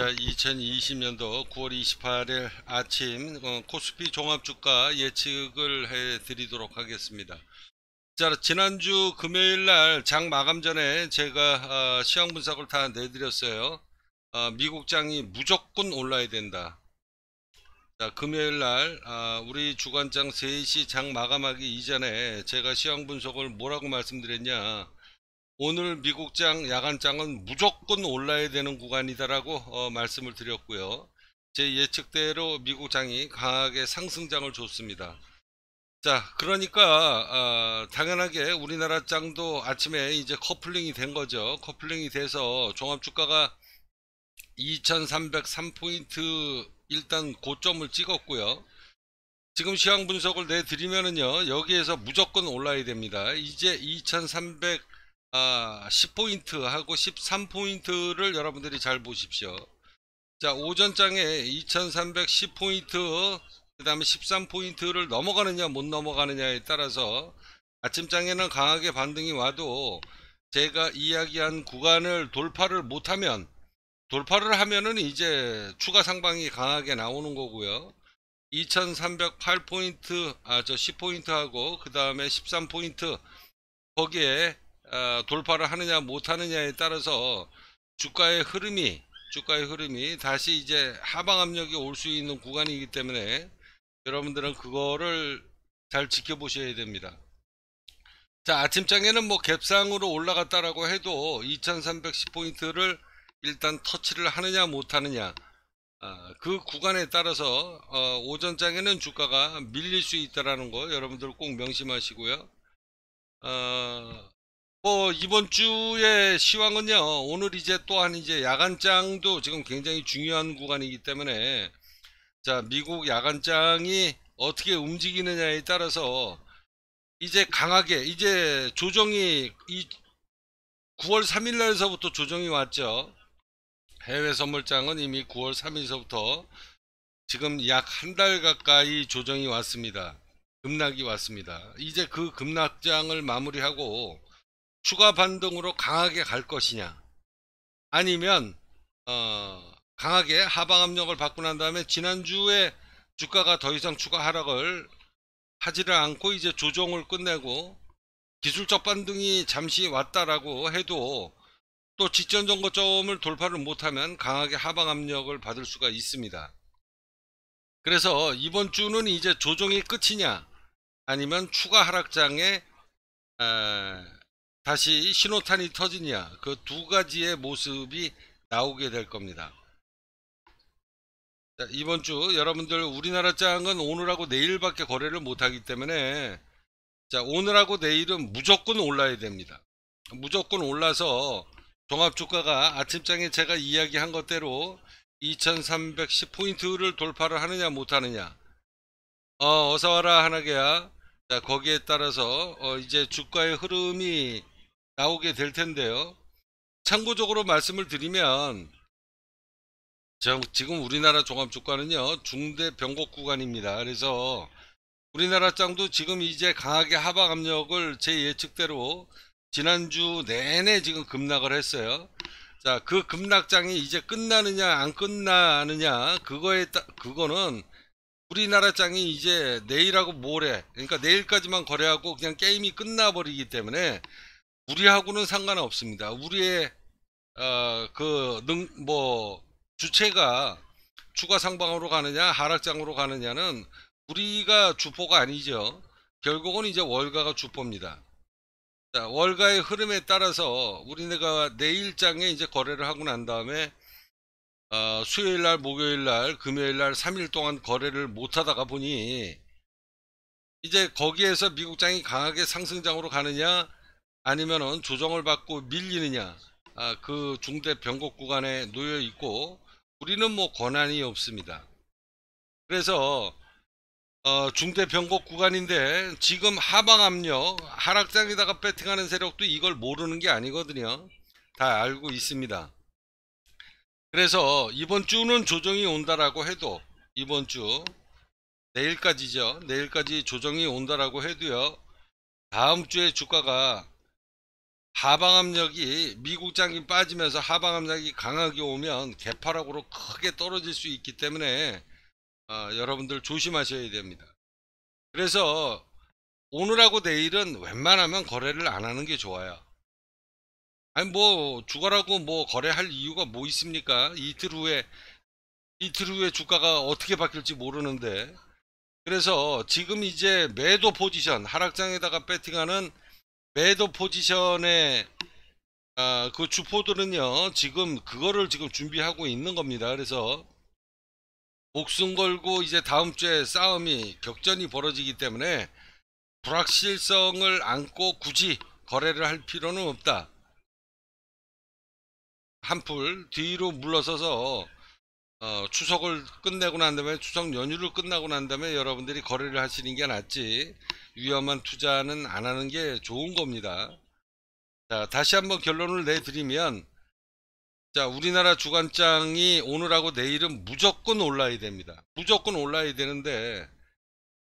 자, 2020년도 9월 28일 아침 어, 코스피 종합주가 예측을 해드리도록 하겠습니다. 자, 지난주 금요일 날 장 마감 전에 제가 어, 시황 분석을 다 내드렸어요. 어, 아, 미국 장이 무조건 올라야 된다. 자, 금요일 날 어, 아, 우리 주간장 3시 장 마감하기 이전에 제가 시황 분석을 뭐라고 말씀드렸냐? 오늘 미국장 야간장은 무조건 올라야 되는 구간이다라고 어, 말씀을 드렸고요. 제 예측대로 미국장이 강하게 상승장을 줬습니다. 자 그러니까 어, 당연하게 우리나라 장도 아침에 이제 커플링이 된 거죠 커플링이 돼서 종합주가가 2303포인트 일단 고점을 찍었고요 지금 시황 분석을 내드리면은요 여기에서 무조건 올라야 됩니다 이제 2300 아, 10포인트하고 13포인트를 여러분들이 잘 보십시오. 자, 오전장에 2310포인트, 그 다음에 13포인트를 넘어가느냐 못 넘어가느냐에 따라서 아침장에는 강하게 반등이 와도 제가 이야기한 구간을 돌파를 못하면 돌파를 하면은 이제 추가 상방이 강하게 나오는 거고요. 2308포인트 아 저 10포인트하고 그 다음에 13포인트 거기에 어, 돌파를 하느냐 못하느냐에 따라서 주가의 흐름이 주가의 흐름이 다시 이제 하방 압력이 올 수 있는 구간이기 때문에 여러분들은 그거를 잘 지켜보셔야 됩니다. 자 아침장에는 뭐 갭상으로 올라갔다라고 해도 2310포인트를 일단 터치를 하느냐 못하느냐 아, 그 구간에 따라서 어, 오전장에는 주가가 밀릴 수 있다라는 거 여러분들 꼭 명심하시고요. 어, 뭐 이번 주의 시황은요 오늘 이제 또한 이제 야간장도 지금 굉장히 중요한 구간이기 때문에 자 미국 야간장이 어떻게 움직이느냐에 따라서 이제 강하게 이제 조정이 이 9월 3일 날서부터 조정이 왔죠 해외 선물장은 이미 9월 3일서부터 지금 약 한 달 가까이 조정이 왔습니다 급락이 왔습니다 이제 그 급락장을 마무리하고 추가 반등으로 강하게 갈 것이냐 아니면 어, 강하게 하방 압력을 받고 난 다음에 지난주에 주가가 더 이상 추가 하락을 하지를 않고 이제 조정을 끝내고 기술적 반등이 잠시 왔다라고 해도 또 직전 정거점을 돌파를 못하면 강하게 하방 압력을 받을 수가 있습니다. 그래서 이번 주는 이제 조정이 끝이냐 아니면 추가 하락장에 에... 다시 신호탄이 터지냐 그 두 가지의 모습이 나오게 될 겁니다. 자, 이번 주 여러분들 우리나라 장은 오늘하고 내일밖에 거래를 못하기 때문에 자 오늘하고 내일은 무조건 올라야 됩니다. 무조건 올라서 종합주가가 아침장에 제가 이야기한 것대로 2310포인트를 돌파를 하느냐 못하느냐 어, 어서와라 하나게야 자, 거기에 따라서 어, 이제 주가의 흐름이 나오게 될 텐데요. 참고적으로 말씀을 드리면 지금 우리나라 종합주가는요 중대 변곡 구간입니다. 그래서 우리나라 장도 지금 이제 강하게 하방 압력을 제 예측대로 지난주 내내 지금 급락을 했어요. 자, 그 급락장이 이제 끝나느냐 안 끝나느냐 그거에 따, 그거는 우리나라 장이 이제 내일하고 모레 그러니까 내일까지만 거래하고 그냥 게임이 끝나버리기 때문에 우리하고는 상관없습니다. 우리의 어, 그능뭐 주체가 추가 상방으로 가느냐 하락장으로 가느냐는 우리가 주포가 아니죠. 결국은 이제 월가가 주포입니다. 자, 월가의 흐름에 따라서 우리네가 내일장에 이제 거래를 하고 난 다음에 어, 수요일 날, 목요일 날, 금요일 날 3일 동안 거래를 못 하다가 보니 이제 거기에서 미국장이 강하게 상승장으로 가느냐 아니면은 조정을 받고 밀리느냐 아, 그 중대 변곡 구간에 놓여 있고 우리는 뭐 권한이 없습니다. 그래서 어, 중대 변곡 구간인데 지금 하방 압력 하락장에다가 배팅하는 세력도 이걸 모르는 게 아니거든요. 다 알고 있습니다. 그래서 이번 주는 조정이 온다라고 해도 이번 주 내일까지죠. 내일까지 조정이 온다라고 해도요. 다음 주에 주가가 하방압력이 미국장이 빠지면서 하방압력이 강하게 오면 개파락으로 크게 떨어질 수 있기 때문에 어, 여러분들 조심하셔야 됩니다. 그래서 오늘하고 내일은 웬만하면 거래를 안 하는 게 좋아요. 아니 뭐 주가라고 뭐 거래할 이유가 뭐 있습니까? 이틀 후에 이틀 후에 주가가 어떻게 바뀔지 모르는데 그래서 지금 이제 매도 포지션 하락장에다가 배팅하는 매도 포지션에 아, 그 주포들은요 지금 그거를 지금 준비하고 있는 겁니다 그래서 목숨 걸고 이제 다음 주에 싸움이 격전이 벌어지기 때문에 불확실성을 안고 굳이 거래를 할 필요는 없다 한풀 뒤로 물러서서 어, 추석을 끝내고 난 다음에 추석 연휴를 끝나고 난 다음에 여러분들이 거래를 하시는 게 낫지 위험한 투자는 안 하는 게 좋은 겁니다. 자 다시 한번 결론을 내드리면 자 우리나라 주간장이 오늘하고 내일은 무조건 올라야 됩니다. 무조건 올라야 되는데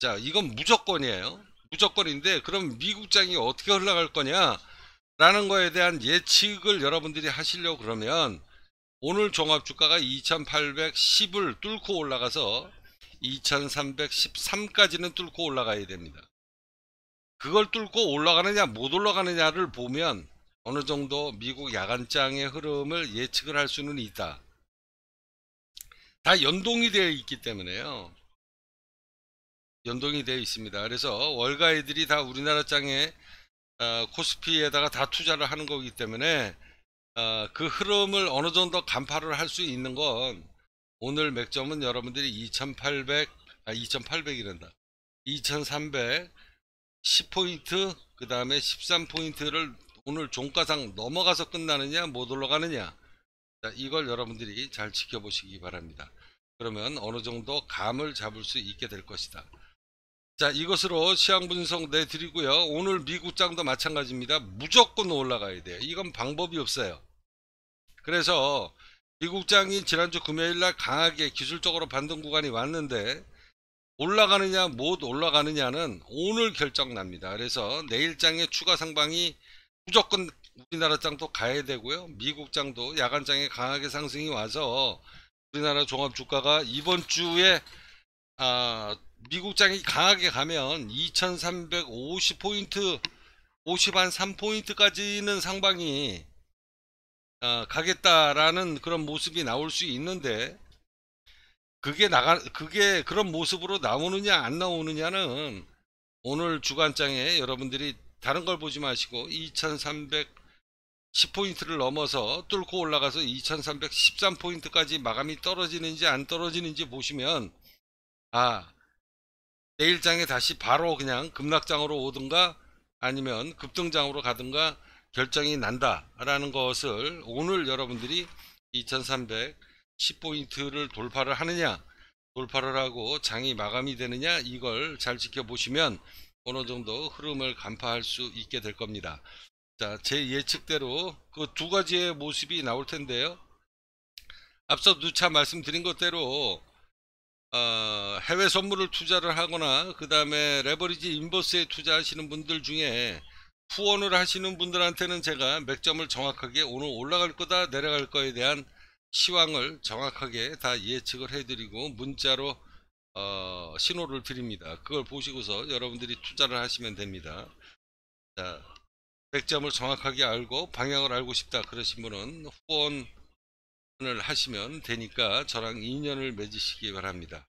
자 이건 무조건이에요. 무조건인데 그럼 미국장이 어떻게 흘러갈 거냐 라는 거에 대한 예측을 여러분들이 하시려고 그러면 오늘 종합주가가 2810을 뚫고 올라가서 2313까지는 뚫고 올라가야 됩니다. 그걸 뚫고 올라가느냐 못 올라가느냐를 보면 어느 정도 미국 야간장의 흐름을 예측을 할 수는 있다. 다 연동이 되어 있기 때문에요. 연동이 되어 있습니다. 그래서 월가애들이 다 우리나라 장에 어, 코스피에다가 다 투자를 하는 거기 때문에 어, 그 흐름을 어느 정도 간파를 할 수 있는 건 오늘 맥점은 여러분들이 2800, 아, 2800이란다. 2300, 10포인트, 그 다음에 13포인트를 오늘 종가상 넘어가서 끝나느냐, 못 올라가느냐. 자, 이걸 여러분들이 잘 지켜보시기 바랍니다. 그러면 어느 정도 감을 잡을 수 있게 될 것이다. 자, 이것으로 시황 분석 내드리고요. 오늘 미국장도 마찬가지입니다. 무조건 올라가야 돼요. 이건 방법이 없어요. 그래서 미국장이 지난주 금요일날 강하게 기술적으로 반등 구간이 왔는데 올라가느냐 못 올라가느냐는 오늘 결정납니다. 그래서 내일장의 추가 상방이 무조건 우리나라 장도 가야 되고요. 미국 장도 야간장에 강하게 상승이 와서 우리나라 종합 주가가 이번 주에 아, 미국 장이 강하게 가면 2350포인트 50한 3포인트까지는 상방이 어, 가겠다라는 그런 모습이 나올 수 있는데 그게 나가 그게 그런 모습으로 나오느냐 안 나오느냐는 오늘 주간장에 여러분들이 다른 걸 보지 마시고 2310포인트를 넘어서 뚫고 올라가서 2313포인트까지 마감이 떨어지는지 안 떨어지는지 보시면 아 내일장에 다시 바로 그냥 급락장으로 오든가 아니면 급등장으로 가든가 결정이 난다라는 것을 오늘 여러분들이 2310포인트를 돌파를 하느냐 돌파를 하고 장이 마감이 되느냐 이걸 잘 지켜보시면 어느 정도 흐름을 간파할 수 있게 될 겁니다. 자, 제 예측대로 그 두 가지의 모습이 나올 텐데요. 앞서 누차 말씀드린 것대로 어, 해외 선물을 투자를 하거나 그 다음에 레버리지 인버스에 투자하시는 분들 중에 후원을 하시는 분들한테는 제가 맥점을 정확하게 오늘 올라갈 거다 내려갈 거에 대한 시황을 정확하게 다 예측을 해드리고 문자로 어, 신호를 드립니다. 그걸 보시고서 여러분들이 투자를 하시면 됩니다. 자, 100점을 정확하게 알고 방향을 알고 싶다 그러신 분은 후원을 하시면 되니까 저랑 인연을 맺으시기 바랍니다.